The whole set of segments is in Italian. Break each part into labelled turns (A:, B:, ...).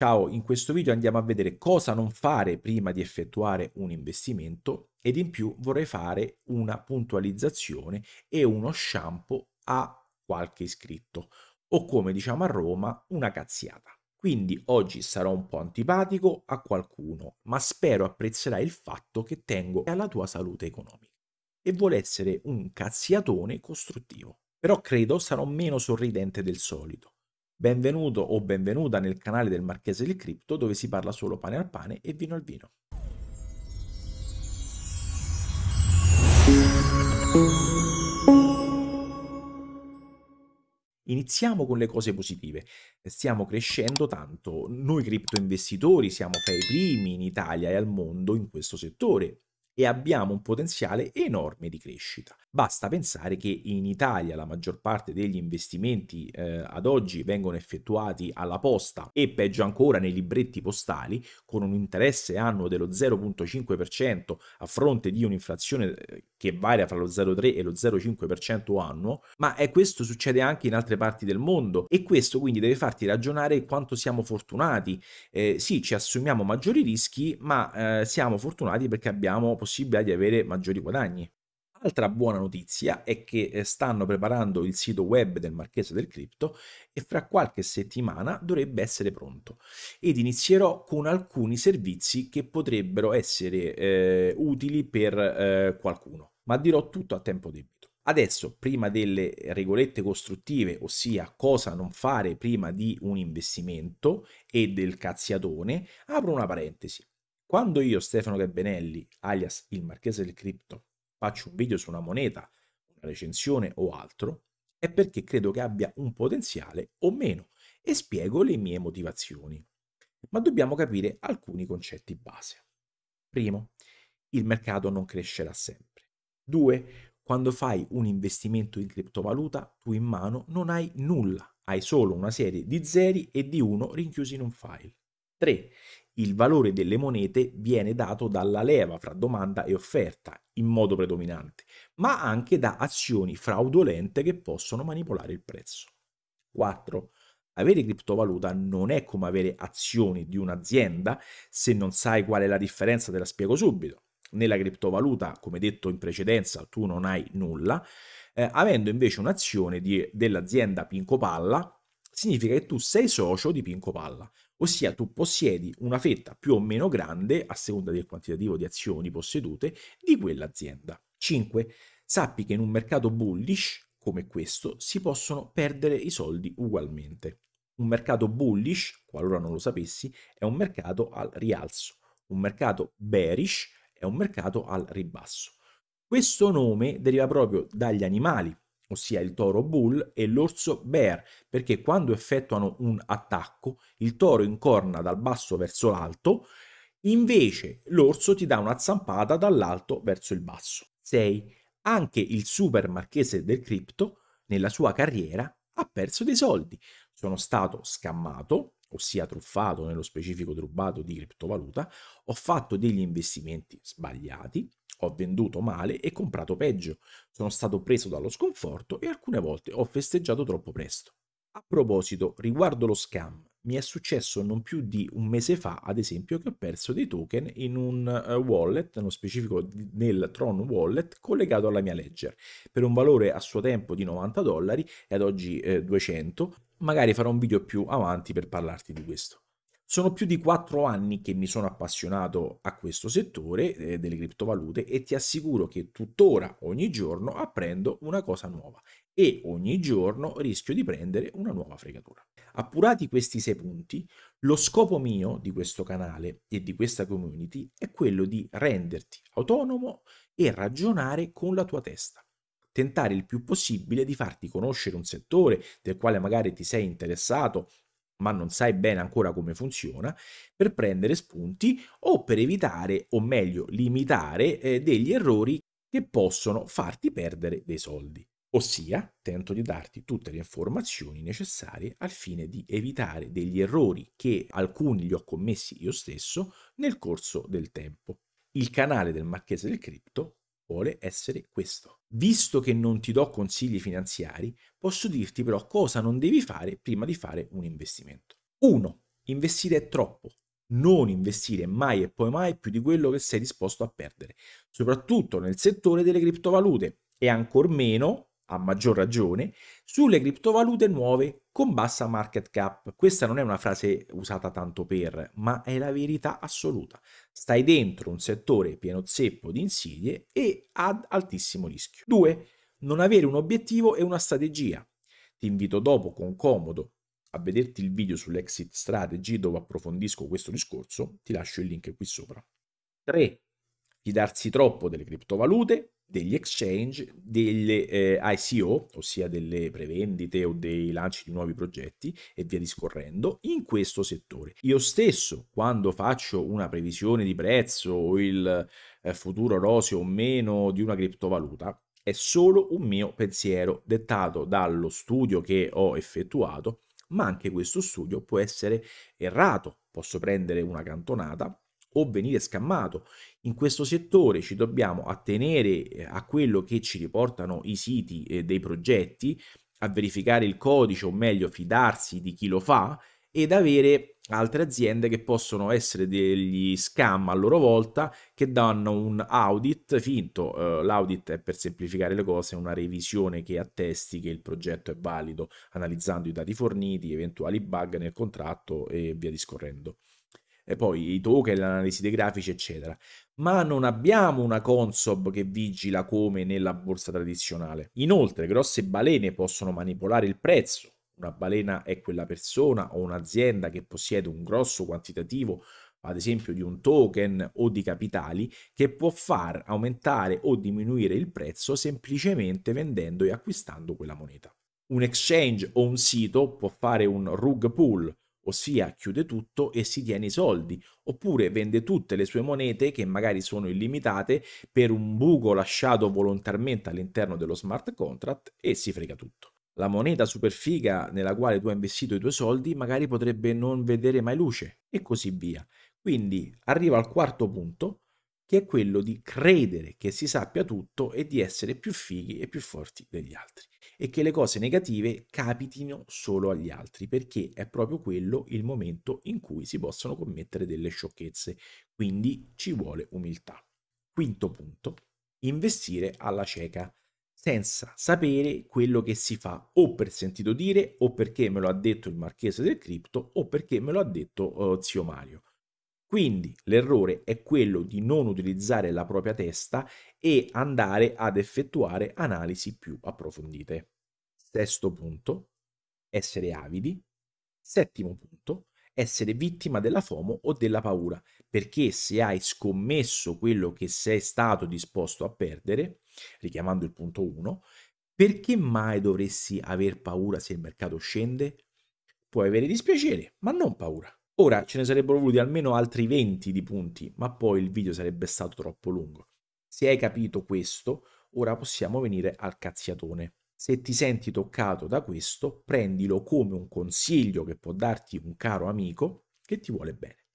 A: Ciao, in questo video andiamo a vedere cosa non fare prima di effettuare un investimento ed in più vorrei fare una puntualizzazione e uno shampoo a qualche iscritto o come diciamo a Roma una cazziata. Quindi oggi sarò un po' antipatico a qualcuno, ma spero apprezzerai il fatto che tengo alla tua salute economica e vuole essere un cazziatone costruttivo. Però credo sarò meno sorridente del solito Benvenuto o benvenuta nel canale del Marchese del Cripto dove si parla solo pane al pane e vino al vino. Iniziamo con le cose positive. Stiamo crescendo tanto, noi cripto investitori siamo tra i primi in Italia e al mondo in questo settore e abbiamo un potenziale enorme di crescita. Basta pensare che in Italia la maggior parte degli investimenti eh, ad oggi vengono effettuati alla posta e peggio ancora nei libretti postali con un interesse annuo dello 0.5% a fronte di un'inflazione eh, che varia fra lo 0,3 e lo 0,5% annuo, ma è eh, questo succede anche in altre parti del mondo e questo quindi deve farti ragionare quanto siamo fortunati. Eh, sì, ci assumiamo maggiori rischi, ma eh, siamo fortunati perché abbiamo possibilità di avere maggiori guadagni. Altra buona notizia è che eh, stanno preparando il sito web del Marchese del Cripto e fra qualche settimana dovrebbe essere pronto ed inizierò con alcuni servizi che potrebbero essere eh, utili per eh, qualcuno, ma dirò tutto a tempo debito. Adesso, prima delle regolette costruttive, ossia cosa non fare prima di un investimento e del cazziatone, apro una parentesi. Quando io, Stefano Gabbenelli, alias il Marchese del Cripto, faccio un video su una moneta, una recensione o altro, è perché credo che abbia un potenziale o meno e spiego le mie motivazioni. Ma dobbiamo capire alcuni concetti base. Primo, il mercato non crescerà sempre. Due, quando fai un investimento in criptovaluta, tu in mano non hai nulla, hai solo una serie di zeri e di uno rinchiusi in un file. 3 il valore delle monete viene dato dalla leva fra domanda e offerta in modo predominante, ma anche da azioni fraudolente che possono manipolare il prezzo. 4. Avere criptovaluta non è come avere azioni di un'azienda, se non sai qual è la differenza te la spiego subito. Nella criptovaluta, come detto in precedenza, tu non hai nulla, eh, avendo invece un'azione dell'azienda Pinco Palla, significa che tu sei socio di Pinco Palla ossia tu possiedi una fetta più o meno grande, a seconda del quantitativo di azioni possedute, di quell'azienda. 5. Sappi che in un mercato bullish come questo si possono perdere i soldi ugualmente. Un mercato bullish, qualora non lo sapessi, è un mercato al rialzo. Un mercato bearish è un mercato al ribasso. Questo nome deriva proprio dagli animali ossia il toro bull e l'orso bear, perché quando effettuano un attacco il toro incorna dal basso verso l'alto, invece l'orso ti dà una zampata dall'alto verso il basso. 6. Anche il super marchese del cripto nella sua carriera ha perso dei soldi. Sono stato scammato, ossia truffato, nello specifico rubato di criptovaluta, ho fatto degli investimenti sbagliati, ho venduto male e comprato peggio. Sono stato preso dallo sconforto e alcune volte ho festeggiato troppo presto. A proposito, riguardo lo scam, mi è successo non più di un mese fa, ad esempio, che ho perso dei token in un eh, wallet, nello specifico nel Tron Wallet, collegato alla mia Ledger, per un valore a suo tempo di 90 dollari e ad oggi eh, 200. Magari farò un video più avanti per parlarti di questo. Sono più di quattro anni che mi sono appassionato a questo settore eh, delle criptovalute e ti assicuro che tuttora ogni giorno apprendo una cosa nuova e ogni giorno rischio di prendere una nuova fregatura. Appurati questi sei punti, lo scopo mio di questo canale e di questa community è quello di renderti autonomo e ragionare con la tua testa tentare il più possibile di farti conoscere un settore del quale magari ti sei interessato ma non sai bene ancora come funziona, per prendere spunti o per evitare, o meglio, limitare eh, degli errori che possono farti perdere dei soldi. Ossia, tento di darti tutte le informazioni necessarie al fine di evitare degli errori che alcuni li ho commessi io stesso nel corso del tempo. Il canale del Marchese del Cripto vuole essere questo. Visto che non ti do consigli finanziari, posso dirti però cosa non devi fare prima di fare un investimento. 1. Investire è troppo. Non investire mai e poi mai più di quello che sei disposto a perdere, soprattutto nel settore delle criptovalute e ancor meno a maggior ragione, sulle criptovalute nuove con bassa market cap. Questa non è una frase usata tanto per, ma è la verità assoluta. Stai dentro un settore pieno zeppo di insidie e ad altissimo rischio. 2. Non avere un obiettivo e una strategia. Ti invito dopo con comodo a vederti il video sull'exit strategy dove approfondisco questo discorso, ti lascio il link qui sopra. 3. Fidarsi troppo delle criptovalute, degli exchange, delle eh, ICO, ossia delle prevendite o dei lanci di nuovi progetti e via discorrendo in questo settore. Io stesso, quando faccio una previsione di prezzo o il eh, futuro roseo o meno di una criptovaluta, è solo un mio pensiero dettato dallo studio che ho effettuato, ma anche questo studio può essere errato. Posso prendere una cantonata o venire scammato. In questo settore ci dobbiamo attenere eh, a quello che ci riportano i siti eh, dei progetti, a verificare il codice o meglio fidarsi di chi lo fa ed avere altre aziende che possono essere degli scam a loro volta che danno un audit finto. Eh, l'audit è per semplificare le cose una revisione che attesti che il progetto è valido, analizzando i dati forniti, eventuali bug nel contratto e via discorrendo e poi i token, l'analisi dei grafici, eccetera. Ma non abbiamo una consob che vigila come nella borsa tradizionale. Inoltre, grosse balene possono manipolare il prezzo. Una balena è quella persona o un'azienda che possiede un grosso quantitativo ad esempio di un token o di capitali, che può far aumentare o diminuire il prezzo semplicemente vendendo e acquistando quella moneta. Un exchange o un sito può fare un rug pull, ossia chiude tutto e si tiene i soldi, oppure vende tutte le sue monete che magari sono illimitate per un buco lasciato volontariamente all'interno dello smart contract e si frega tutto. La moneta super figa nella quale tu hai investito i tuoi soldi magari potrebbe non vedere mai luce e così via. Quindi arriva al quarto punto che è quello di credere che si sappia tutto e di essere più fighi e più forti degli altri e che le cose negative capitino solo agli altri, perché è proprio quello il momento in cui si possono commettere delle sciocchezze. Quindi ci vuole umiltà. Quinto punto, investire alla cieca senza sapere quello che si fa o per sentito dire o perché me lo ha detto il marchese del cripto o perché me lo ha detto uh, zio Mario. Quindi l'errore è quello di non utilizzare la propria testa e andare ad effettuare analisi più approfondite. Sesto punto, essere avidi. Settimo punto, essere vittima della FOMO o della paura, perché se hai scommesso quello che sei stato disposto a perdere, richiamando il punto 1, perché mai dovresti aver paura se il mercato scende? Puoi avere dispiacere, ma non paura. Ora ce ne sarebbero voluti almeno altri 20 di punti, ma poi il video sarebbe stato troppo lungo. Se hai capito questo, ora possiamo venire al cazziatone. Se ti senti toccato da questo, prendilo come un consiglio che può darti un caro amico che ti vuole bene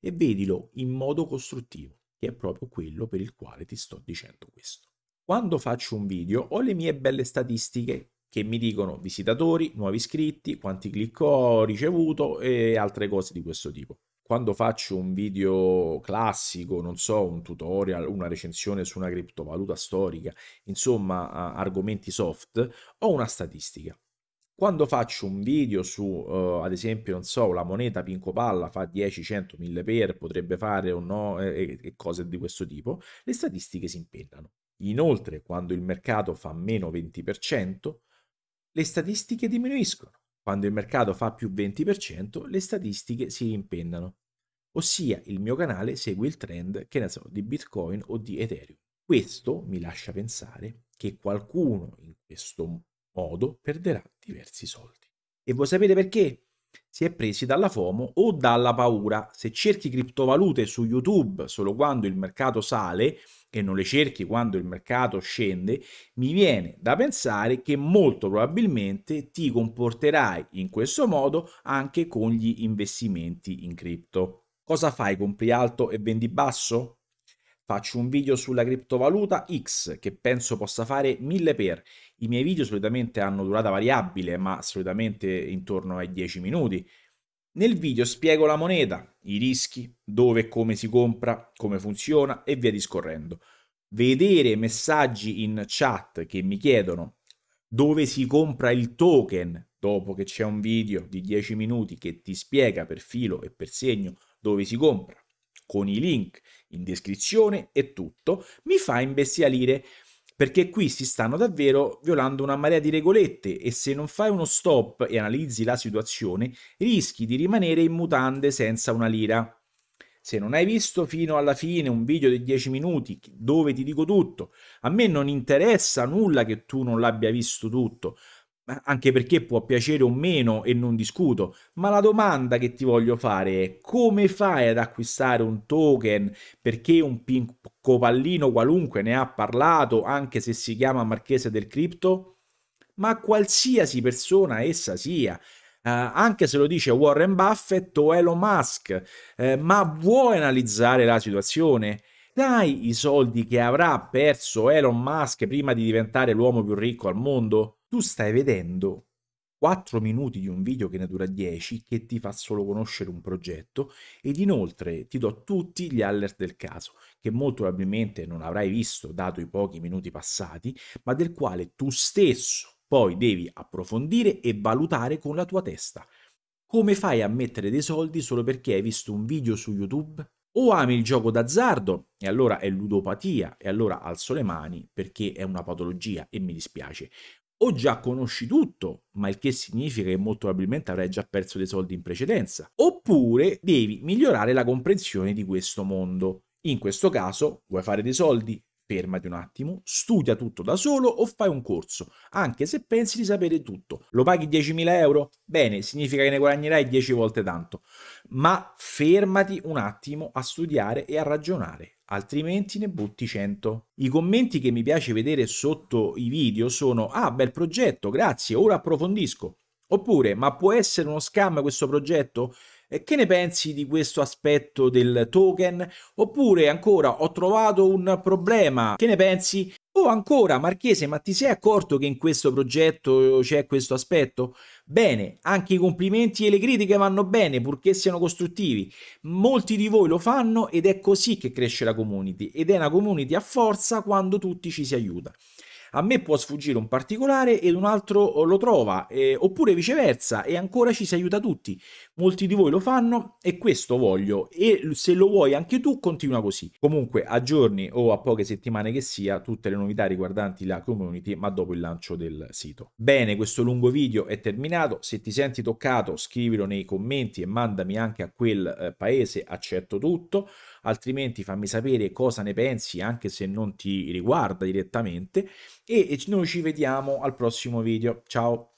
A: e vedilo in modo costruttivo, che è proprio quello per il quale ti sto dicendo questo. Quando faccio un video ho le mie belle statistiche che mi dicono visitatori, nuovi iscritti, quanti clic ho ricevuto e altre cose di questo tipo. Quando faccio un video classico, non so, un tutorial, una recensione su una criptovaluta storica, insomma argomenti soft, ho una statistica. Quando faccio un video su, uh, ad esempio, non so, la moneta Pinco Palla fa 10, 100, 1000 per, potrebbe fare o no, e, e cose di questo tipo, le statistiche si impennano. Inoltre, quando il mercato fa meno 20%, le statistiche diminuiscono. Quando il mercato fa più 20%, le statistiche si impennano. Ossia, il mio canale segue il trend, che ne so, di Bitcoin o di Ethereum. Questo mi lascia pensare che qualcuno in questo modo perderà diversi soldi. E voi sapete perché? si è presi dalla FOMO o dalla paura. Se cerchi criptovalute su YouTube solo quando il mercato sale e non le cerchi quando il mercato scende, mi viene da pensare che molto probabilmente ti comporterai in questo modo anche con gli investimenti in cripto. Cosa fai? Compri alto e vendi basso? Faccio un video sulla criptovaluta X che penso possa fare 1000 per. I miei video solitamente hanno durata variabile, ma solitamente intorno ai 10 minuti. Nel video spiego la moneta, i rischi, dove e come si compra, come funziona e via discorrendo. Vedere messaggi in chat che mi chiedono dove si compra il token dopo che c'è un video di 10 minuti che ti spiega per filo e per segno dove si compra, con i link in descrizione e tutto, mi fa imbestialire perché qui si stanno davvero violando una marea di regolette e se non fai uno stop e analizzi la situazione rischi di rimanere in mutande senza una lira. Se non hai visto fino alla fine un video di 10 minuti dove ti dico tutto, a me non interessa nulla che tu non l'abbia visto tutto, eh, anche perché può piacere o meno e non discuto, ma la domanda che ti voglio fare è come fai ad acquistare un token perché un copallino qualunque ne ha parlato, anche se si chiama Marchese del Cripto? Ma qualsiasi persona essa sia, eh, anche se lo dice Warren Buffett o Elon Musk, eh, ma vuoi analizzare la situazione? Dai i soldi che avrà perso Elon Musk prima di diventare l'uomo più ricco al mondo? tu stai vedendo 4 minuti di un video che ne dura 10 che ti fa solo conoscere un progetto ed inoltre ti do tutti gli alert del caso che molto probabilmente non avrai visto dato i pochi minuti passati ma del quale tu stesso poi devi approfondire e valutare con la tua testa. Come fai a mettere dei soldi solo perché hai visto un video su YouTube? O ami il gioco d'azzardo, e allora è ludopatia, e allora alzo le mani perché è una patologia e mi dispiace o già conosci tutto, ma il che significa che molto probabilmente avrai già perso dei soldi in precedenza, oppure devi migliorare la comprensione di questo mondo. In questo caso vuoi fare dei soldi? Fermati un attimo, studia tutto da solo o fai un corso, anche se pensi di sapere tutto. Lo paghi 10.000 euro? Bene, significa che ne guadagnerai 10 volte tanto. Ma fermati un attimo a studiare e a ragionare altrimenti ne butti 100. I commenti che mi piace vedere sotto i video sono ah bel progetto, grazie, ora approfondisco. Oppure ma può essere uno scam questo progetto? Che ne pensi di questo aspetto del token? Oppure ancora ho trovato un problema, che ne pensi? O ancora, Marchese, ma ti sei accorto che in questo progetto c'è questo aspetto? Bene, anche i complimenti e le critiche vanno bene, purché siano costruttivi. Molti di voi lo fanno ed è così che cresce la community, ed è una community a forza quando tutti ci si aiuta a me può sfuggire un particolare ed un altro eh, lo trova, eh, oppure viceversa, e ancora ci si aiuta tutti. Molti di voi lo fanno e questo voglio, e se lo vuoi anche tu continua così. Comunque a giorni o a poche settimane che sia, tutte le novità riguardanti la community, ma dopo il lancio del sito. Bene, questo lungo video è terminato, se ti senti toccato scrivilo nei commenti e mandami anche a quel eh, paese, accetto tutto altrimenti fammi sapere cosa ne pensi anche se non ti riguarda direttamente e noi ci vediamo al prossimo video. Ciao!